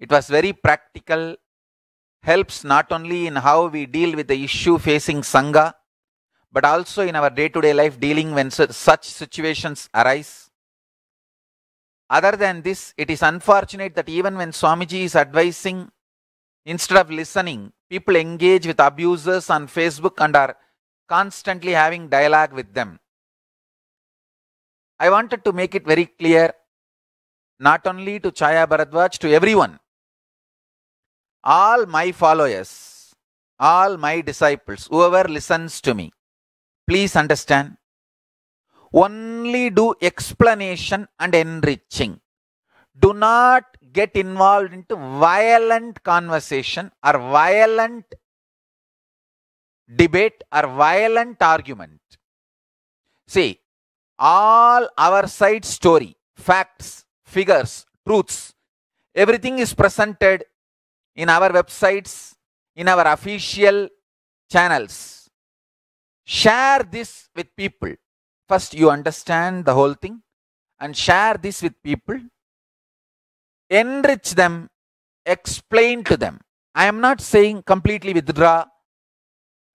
It was very practical, helps not only in how we deal with the issue facing Sangha, but also in our day to day life dealing when such situations arise. Other than this, it is unfortunate that even when Swamiji is advising, instead of listening, people engage with abusers on Facebook and are constantly having dialogue with them. I wanted to make it very clear, not only to Chaya Bharadwaj, to everyone, all my followers, all my disciples, whoever listens to me, please understand. Only do explanation and enriching. Do not get involved into violent conversation or violent debate or violent argument. See, all our side story, facts, figures, truths, everything is presented in our websites, in our official channels. Share this with people. First, you understand the whole thing and share this with people. Enrich them, explain to them. I am not saying completely withdraw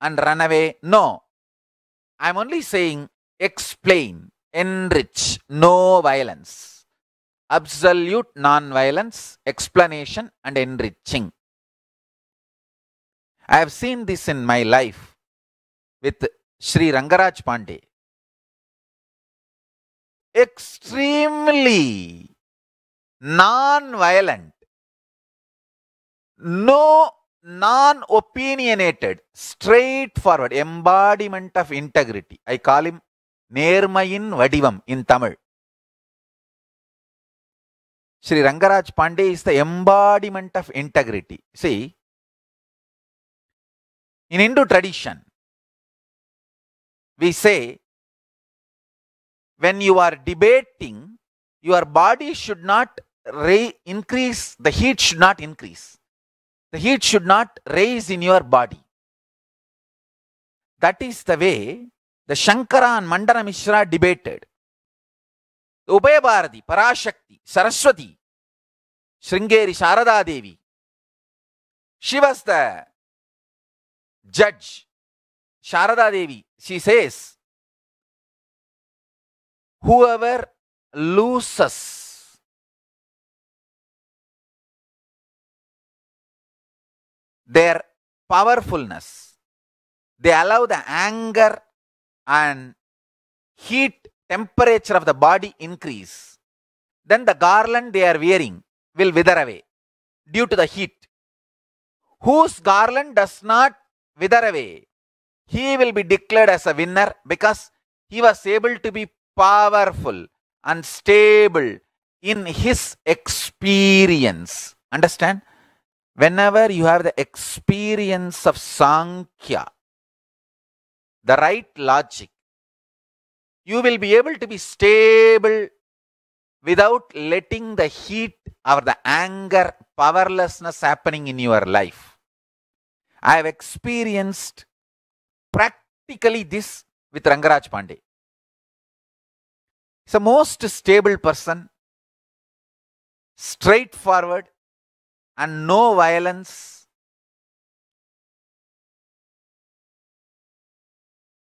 and run away. No. I am only saying explain, enrich, no violence absolute non-violence, explanation and enriching. I have seen this in my life with Sri Rangaraj Pandey. Extremely non-violent, no non-opinionated, straightforward, embodiment of integrity. I call him Nermayin Vadivam in Tamil. Sri Rangaraj Pandey is the embodiment of integrity. See, in Hindu tradition, we say when you are debating, your body should not increase, the heat should not increase. The heat should not raise in your body. That is the way the Shankara and Mandana Mishra debated. Ubhaya Bharati Parasakthi Saraswati Sringeri Sharada Devi. She was the judge. Sharada Devi, she says, whoever loses their powerfulness, they allow the anger and heat temperature of the body increase, then the garland they are wearing will wither away due to the heat. Whose garland does not wither away, he will be declared as a winner because he was able to be powerful and stable in his experience. Understand? Whenever you have the experience of Sankhya, the right logic, you will be able to be stable without letting the heat or the anger, powerlessness happening in your life. I have experienced practically this with Rangaraj Pandey. He's a most stable person, straightforward, and no violence